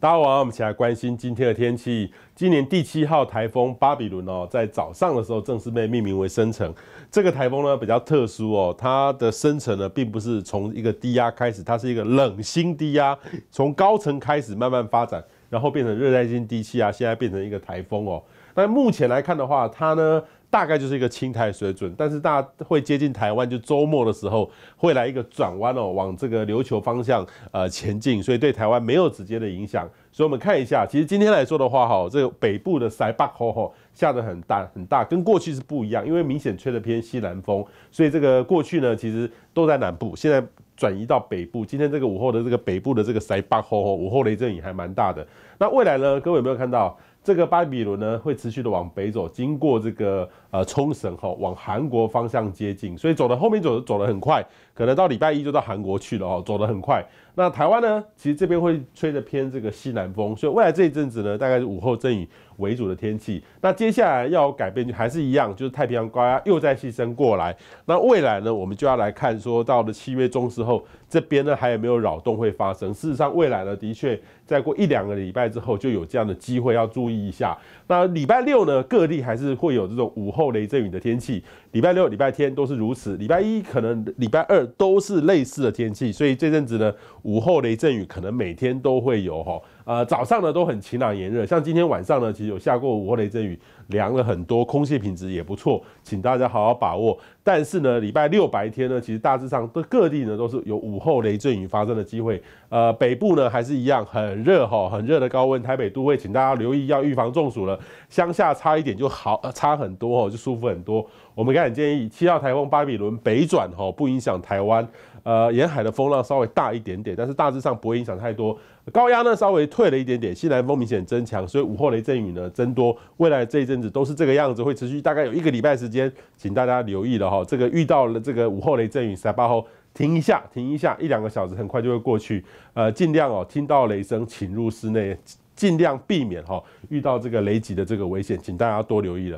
大家好，我们一起来关心今天的天气。今年第七号台风巴比伦哦，在早上的时候正式被命名为生成。这个台风呢比较特殊哦，它的生成呢并不是从一个低压开始，它是一个冷心低压，从高层开始慢慢发展。然后变成热带性低气压，现在变成一个台风哦。但目前来看的话，它呢大概就是一个青台水准，但是大会接近台湾，就周末的时候会来一个转弯哦，往这个琉球方向呃前进，所以对台湾没有直接的影响。所以我们看一下，其实今天来说的话，哈，这个北部的塞巴吼吼下得很大很大，跟过去是不一样，因为明显吹的偏西南风，所以这个过去呢其实都在南部，现在。转移到北部。今天这个午后的这个北部的这个塞巴吼吼，午后雷阵雨还蛮大的。那未来呢？各位有没有看到？这个巴比伦呢会持续的往北走，经过这个呃冲绳哈，往韩国方向接近，所以走的后面走走的很快，可能到礼拜一就到韩国去了哦，走的很快。那台湾呢，其实这边会吹着偏这个西南风，所以未来这一阵子呢，大概是午后阵雨为主的天气。那接下来要改变就还是一样，就是太平洋高压又在西伸过来。那未来呢，我们就要来看说到了七月中之后，这边呢还有没有扰动会发生？事实上，未来呢的确再过一两个礼拜之后，就有这样的机会要注意。一下，那礼拜六呢？各地还是会有这种午后雷阵雨的天气。礼拜六、礼拜天都是如此。礼拜一可能，礼拜二都是类似的天气。所以这阵子呢，午后雷阵雨可能每天都会有哈。呃，早上呢都很晴朗炎热，像今天晚上呢，其实有下过午后雷阵雨，凉了很多，空气品质也不错，请大家好好把握。但是呢，礼拜六白天呢，其实大致上的各地呢都是有午后雷阵雨发生的机会。呃，北部呢还是一样很热哈，很热的高温，台北都会，请大家留意要预防中暑了。乡下差一点就好，差很多哦，就舒服很多。我们敢建议，七号台风巴比伦北转哈，不影响台湾，呃，沿海的风浪稍微大一点点，但是大致上不会影响太多。高压呢稍微。退了一点点，西南风明显增强，所以午后雷阵雨呢增多。未来这一阵子都是这个样子，会持续大概有一个礼拜时间，请大家留意了哈。这个遇到了这个午后雷阵雨，塞巴后停一下，停一下一两个小时，很快就会过去。呃，尽量哦听到雷声，请入室内，尽量避免哈遇到这个雷击的这个危险，请大家多留意了。